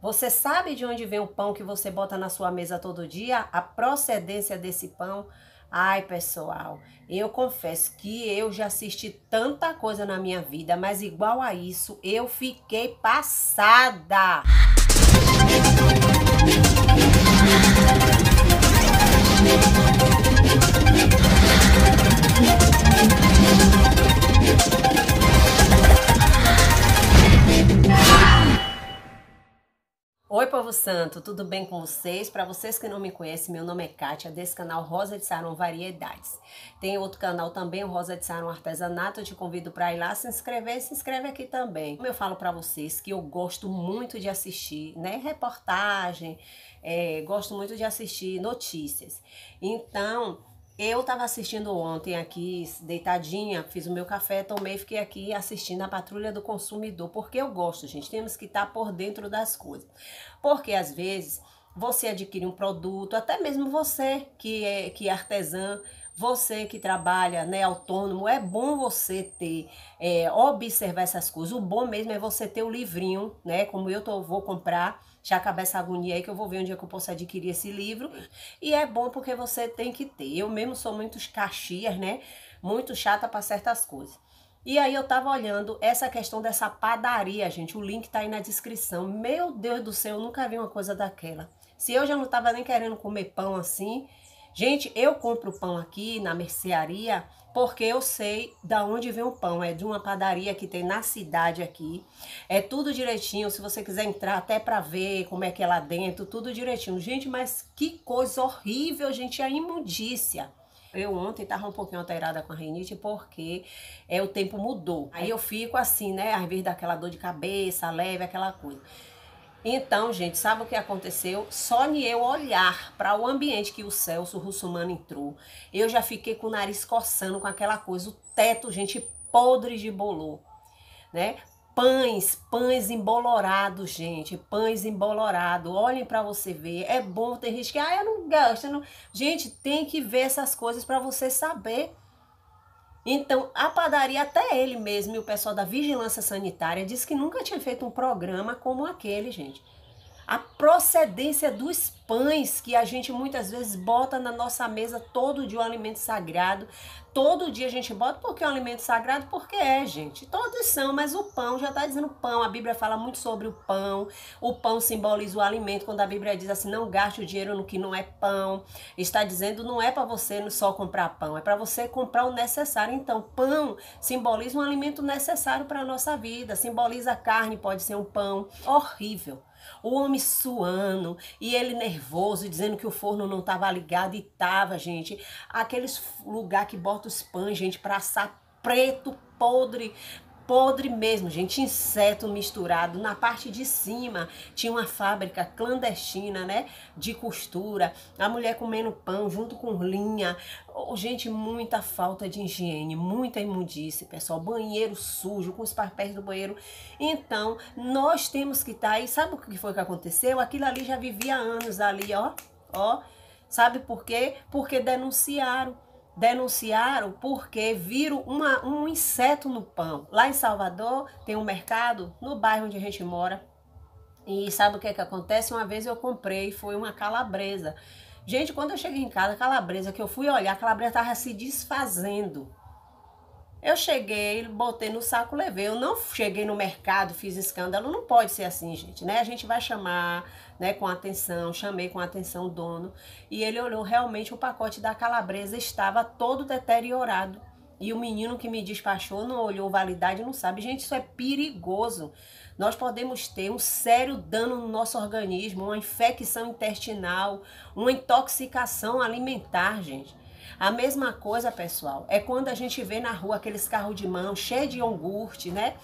Você sabe de onde vem o pão que você bota na sua mesa todo dia? A procedência desse pão? Ai, pessoal, eu confesso que eu já assisti tanta coisa na minha vida, mas igual a isso, eu fiquei passada. Gustavo Santo, tudo bem com vocês? Para vocês que não me conhecem, meu nome é Kátia, desse canal Rosa de Saron Variedades. Tem outro canal também, o Rosa de Saron Artesanato, eu te convido para ir lá se inscrever e se inscreve aqui também. Como eu falo para vocês que eu gosto muito de assistir, né, reportagem, é, gosto muito de assistir notícias. Então, eu estava assistindo ontem aqui, deitadinha, fiz o meu café, tomei, fiquei aqui assistindo a Patrulha do Consumidor, porque eu gosto, gente. Temos que estar tá por dentro das coisas. Porque às vezes você adquire um produto, até mesmo você que é, que é artesã, você que trabalha, né, autônomo, é bom você ter, é, observar essas coisas. O bom mesmo é você ter o livrinho, né? Como eu tô, vou comprar, já acabei essa agonia aí que eu vou ver onde é que eu posso adquirir esse livro. E é bom porque você tem que ter. Eu mesmo sou muito caxias, né? Muito chata para certas coisas. E aí eu tava olhando essa questão dessa padaria, gente. O link tá aí na descrição. Meu Deus do céu, eu nunca vi uma coisa daquela. Se eu já não tava nem querendo comer pão assim, Gente, eu compro pão aqui na mercearia porque eu sei da onde vem o pão. É de uma padaria que tem na cidade aqui. É tudo direitinho. Se você quiser entrar até para ver como é que é lá dentro, tudo direitinho. Gente, mas que coisa horrível, gente, é a imundícia. Eu ontem estava um pouquinho alterada com a rinite porque é, o tempo mudou. Aí eu fico assim, né? Às vezes daquela dor de cabeça leve, aquela coisa. Então, gente, sabe o que aconteceu? Só de eu olhar para o ambiente que o Celso Russumano entrou, eu já fiquei com o nariz coçando com aquela coisa, o teto, gente, podre de bolor, né? Pães, pães embolorados, gente, pães embolorados. Olhem para você ver, é bom ter risco, que, ah, eu não gosto, não... gente, tem que ver essas coisas para você saber então, a padaria, até ele mesmo e o pessoal da vigilância sanitária, disse que nunca tinha feito um programa como aquele, gente a procedência dos pães que a gente muitas vezes bota na nossa mesa todo dia um alimento sagrado. Todo dia a gente bota porque é um alimento sagrado, porque é, gente. Todos são, mas o pão já está dizendo pão. A Bíblia fala muito sobre o pão. O pão simboliza o alimento. Quando a Bíblia diz assim, não gaste o dinheiro no que não é pão, está dizendo não é para você só comprar pão, é para você comprar o necessário. Então, pão simboliza um alimento necessário para a nossa vida. Simboliza carne, pode ser um pão horrível. O homem suando e ele nervoso dizendo que o forno não estava ligado e tava, gente. Aqueles lugar que bota os pães, gente, para assar preto, podre, podre mesmo, gente, inseto misturado. Na parte de cima tinha uma fábrica clandestina, né, de costura. A mulher comendo pão junto com linha. Oh, gente, muita falta de higiene, muita imundície, pessoal. Banheiro sujo, com os papéis do banheiro. Então, nós temos que estar tá aí. Sabe o que foi que aconteceu? Aquilo ali já vivia anos ali, ó, ó. Sabe por quê? Porque denunciaram denunciaram porque viram uma, um inseto no pão. Lá em Salvador tem um mercado no bairro onde a gente mora. E sabe o que é que acontece? Uma vez eu comprei, foi uma calabresa. Gente, quando eu cheguei em casa, a calabresa que eu fui olhar, a calabresa estava se desfazendo. Eu cheguei, botei no saco, levei. Eu não cheguei no mercado, fiz escândalo. Não pode ser assim, gente, né? A gente vai chamar, né, com atenção. Chamei com atenção o dono e ele olhou realmente o pacote da calabresa estava todo deteriorado. E o menino que me despachou não olhou validade, não sabe. Gente, isso é perigoso. Nós podemos ter um sério dano no nosso organismo, uma infecção intestinal, uma intoxicação alimentar, gente. A mesma coisa, pessoal, é quando a gente vê na rua aqueles carros de mão cheios de iogurte, né?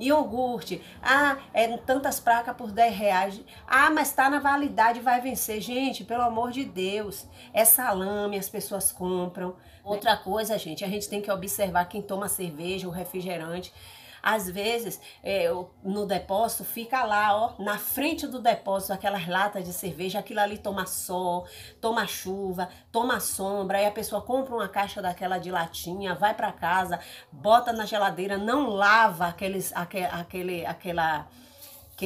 Iogurte, ah, é tantas placas por 10 reais. Ah, mas está na validade, vai vencer. Gente, pelo amor de Deus, é salame, as pessoas compram. Outra coisa, gente, a gente tem que observar quem toma cerveja, o refrigerante às vezes, é, no depósito, fica lá, ó, na frente do depósito, aquelas latas de cerveja, aquilo ali toma sol, toma chuva, toma sombra, aí a pessoa compra uma caixa daquela de latinha, vai para casa, bota na geladeira, não lava aqueles, aquele, aquele aquela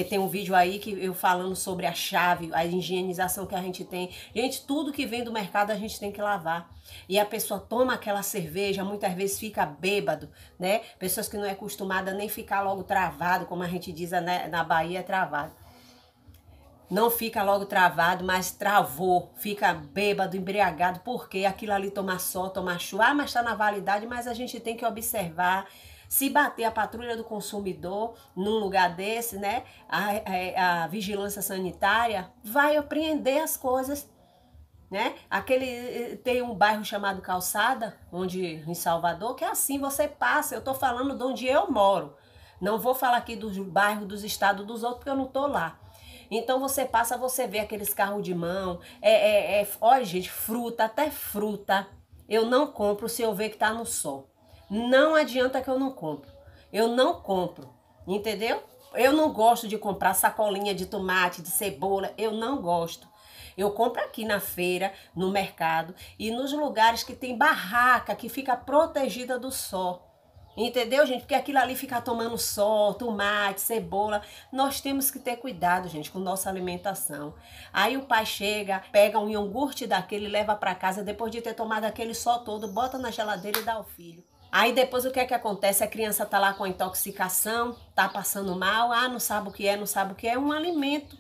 que tem um vídeo aí que eu falando sobre a chave, a higienização que a gente tem. Gente, tudo que vem do mercado a gente tem que lavar. E a pessoa toma aquela cerveja, muitas vezes fica bêbado, né? Pessoas que não é acostumada nem ficar logo travado, como a gente diz né? na Bahia, é travado. Não fica logo travado, mas travou, fica bêbado, embriagado, porque aquilo ali tomar sol, tomar chuva, ah, mas está na validade, mas a gente tem que observar se bater a patrulha do consumidor num lugar desse, né? A, a, é, a vigilância sanitária vai apreender as coisas. Né? Aquele eh, eh, tem um bairro chamado Calçada, onde em Salvador, que é assim, você passa, eu estou falando de onde eu moro. Não vou falar aqui dos bairros, dos estados dos outros, porque eu não estou lá. Então você passa, você vê aqueles carros de mão, é, é, é, olha gente, fruta, até fruta. Eu não compro se eu ver que tá no sol. Não adianta que eu não compro. Eu não compro, entendeu? Eu não gosto de comprar sacolinha de tomate, de cebola, eu não gosto. Eu compro aqui na feira, no mercado e nos lugares que tem barraca que fica protegida do sol. Entendeu, gente? Porque aquilo ali fica tomando sol, tomate, cebola. Nós temos que ter cuidado, gente, com nossa alimentação. Aí o pai chega, pega um iogurte daquele, leva para casa depois de ter tomado aquele sol todo, bota na geladeira e dá ao filho. Aí depois o que é que acontece? A criança tá lá com intoxicação, tá passando mal, ah, não sabe o que é, não sabe o que é, um alimento.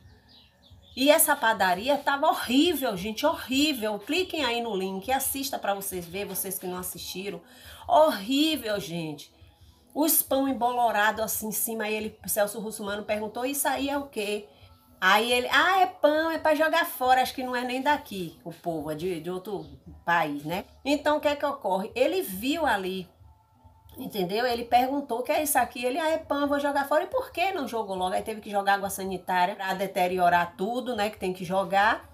E essa padaria tava horrível, gente, horrível. Cliquem aí no link, assista para vocês ver, vocês que não assistiram. Horrível, gente. Os pão embolorado assim em cima, ele, Celso Russumano perguntou: "Isso aí é o quê?" Aí ele, ah, é pão, é para jogar fora, acho que não é nem daqui o povo, é de, de outro país, né? Então o que é que ocorre? Ele viu ali Entendeu? Ele perguntou o que é isso aqui. Ele, ah, é pã, vou jogar fora. E por que não jogou logo? Aí teve que jogar água sanitária para deteriorar tudo, né? Que tem que jogar.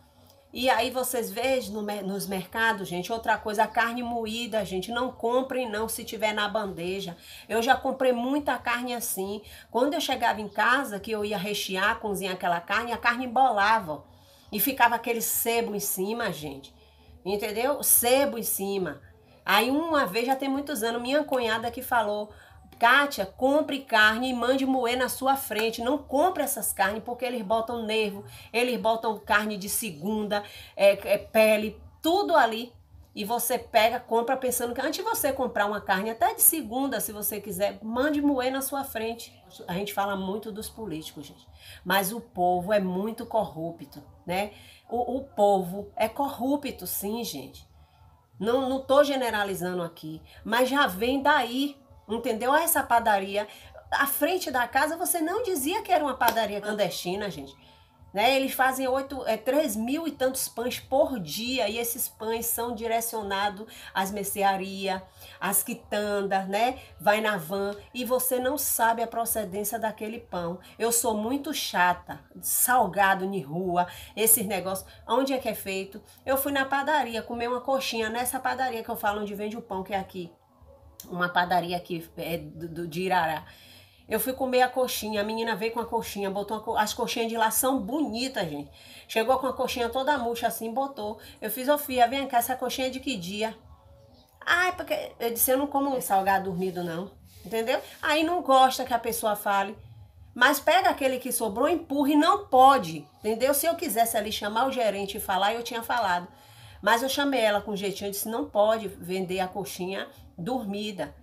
E aí vocês veem no, nos mercados, gente, outra coisa, a carne moída, gente, não comprem não se tiver na bandeja. Eu já comprei muita carne assim. Quando eu chegava em casa, que eu ia rechear, cozinhar aquela carne, a carne embolava. E ficava aquele sebo em cima, gente. Entendeu? Sebo em cima. Aí uma vez, já tem muitos anos, minha cunhada que falou, Kátia, compre carne e mande moer na sua frente. Não compre essas carnes porque eles botam nervo, eles botam carne de segunda, é, é pele, tudo ali. E você pega, compra pensando que antes de você comprar uma carne, até de segunda, se você quiser, mande moer na sua frente. A gente fala muito dos políticos, gente. Mas o povo é muito corrupto, né? o, o povo é corrupto, sim, gente. Não, não tô generalizando aqui, mas já vem daí, entendeu? Essa padaria, à frente da casa, você não dizia que era uma padaria clandestina, gente. Né? Eles fazem oito, é, 3 mil e tantos pães por dia e esses pães são direcionados às mercearias, às quitandas, né? Vai na van e você não sabe a procedência daquele pão. Eu sou muito chata, salgado de rua, esses negócios. Onde é que é feito? Eu fui na padaria comer uma coxinha nessa padaria que eu falo onde vende o pão, que é aqui. Uma padaria aqui é, do, do, de Irará. Eu fui comer a coxinha, a menina veio com a coxinha, botou co... as coxinhas de lá são bonitas, gente. Chegou com a coxinha toda murcha assim, botou. Eu fiz, ô oh, filha, vem cá, essa coxinha é de que dia? Ai, porque eu disse, eu não como salgado dormido não, entendeu? Aí não gosta que a pessoa fale. Mas pega aquele que sobrou, empurra e não pode, entendeu? Se eu quisesse ali chamar o gerente e falar, eu tinha falado. Mas eu chamei ela com jeitinho, eu disse, não pode vender a coxinha dormida.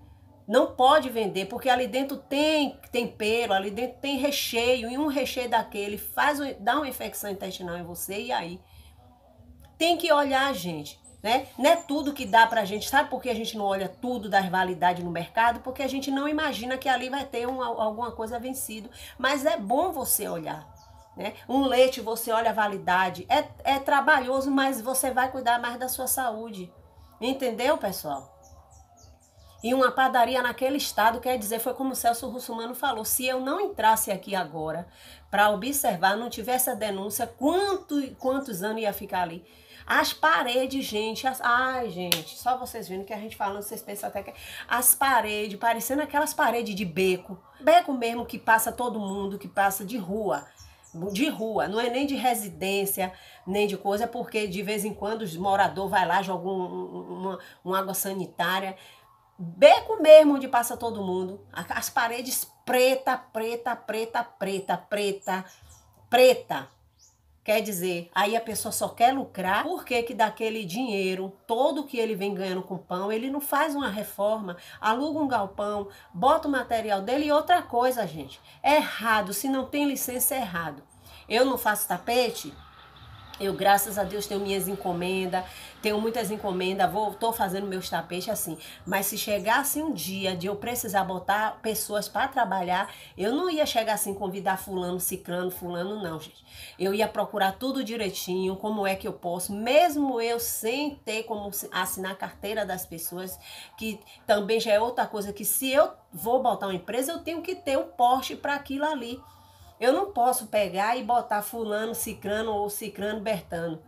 Não pode vender, porque ali dentro tem tempero, ali dentro tem recheio, e um recheio daquele faz dá uma infecção intestinal em você, e aí? Tem que olhar, gente. Né? Não é tudo que dá pra gente. Sabe por que a gente não olha tudo das validades no mercado? Porque a gente não imagina que ali vai ter alguma coisa vencido. Mas é bom você olhar. Né? Um leite, você olha a validade. É, é trabalhoso, mas você vai cuidar mais da sua saúde. Entendeu, pessoal? em uma padaria naquele estado, quer dizer, foi como Celso Russumano falou, se eu não entrasse aqui agora para observar, não tivesse a denúncia, quanto, quantos anos ia ficar ali? As paredes, gente, as, ai, gente, só vocês vendo que a gente falando, vocês pensam até que as paredes, parecendo aquelas paredes de beco, beco mesmo que passa todo mundo, que passa de rua, de rua, não é nem de residência, nem de coisa, porque de vez em quando os moradores vai lá, jogam um, uma, uma água sanitária beco mesmo onde passa todo mundo, as paredes preta, preta, preta, preta, preta, preta. Quer dizer, aí a pessoa só quer lucrar, porque que daquele dinheiro, todo que ele vem ganhando com pão, ele não faz uma reforma, aluga um galpão, bota o material dele e outra coisa, gente. É errado, se não tem licença é errado. Eu não faço tapete, eu, graças a Deus, tenho minhas encomendas, tenho muitas encomendas, vou, tô fazendo meus tapetes assim. Mas se chegasse um dia de eu precisar botar pessoas para trabalhar, eu não ia chegar assim, convidar fulano, ciclano, fulano, não, gente. Eu ia procurar tudo direitinho, como é que eu posso, mesmo eu sem ter como assinar a carteira das pessoas, que também já é outra coisa que se eu vou botar uma empresa, eu tenho que ter o um porte para aquilo ali. Eu não posso pegar e botar fulano, cicrano ou cicrano, bertano.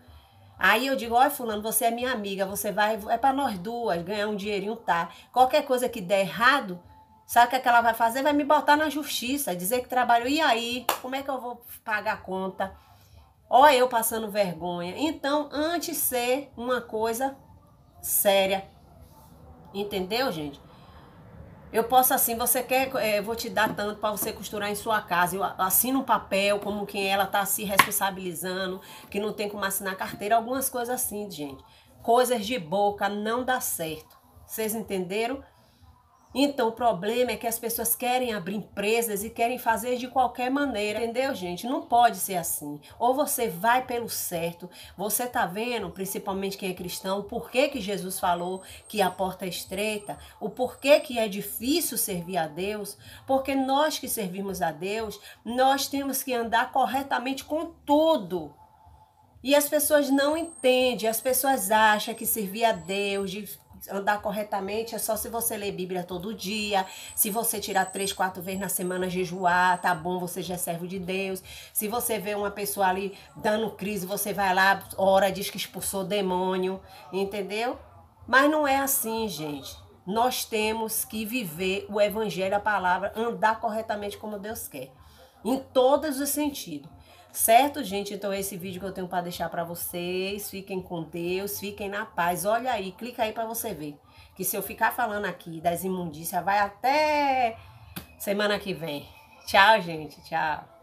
Aí eu digo, olha fulano, você é minha amiga, você vai, é para nós duas, ganhar um dinheirinho, tá. Qualquer coisa que der errado, sabe o que, é que ela vai fazer? Vai me botar na justiça, dizer que trabalhou. E aí, como é que eu vou pagar a conta? Olha eu passando vergonha. Então, antes ser uma coisa séria. Entendeu, gente? Eu posso assim, você quer, é, vou te dar tanto para você costurar em sua casa. Eu assino um papel, como quem ela tá se responsabilizando, que não tem como assinar carteira, algumas coisas assim, gente. Coisas de boca não dá certo. Vocês entenderam? Então o problema é que as pessoas querem abrir empresas e querem fazer de qualquer maneira, entendeu, gente? Não pode ser assim. Ou você vai pelo certo. Você tá vendo, principalmente quem é cristão, o porquê que Jesus falou que a porta é estreita, o porquê que é difícil servir a Deus, porque nós que servimos a Deus, nós temos que andar corretamente com tudo. E as pessoas não entendem, as pessoas acham que servir a Deus de Andar corretamente é só se você ler Bíblia todo dia, se você tirar três, quatro vezes na semana jejuar, tá bom, você já é servo de Deus. Se você vê uma pessoa ali dando crise, você vai lá, ora, diz que expulsou demônio, entendeu? Mas não é assim, gente. Nós temos que viver o evangelho, a palavra, andar corretamente como Deus quer, em todos os sentidos. Certo, gente? Então esse vídeo que eu tenho para deixar para vocês. Fiquem com Deus, fiquem na paz. Olha aí, clica aí para você ver. Que se eu ficar falando aqui das imundícias, vai até semana que vem. Tchau, gente. Tchau.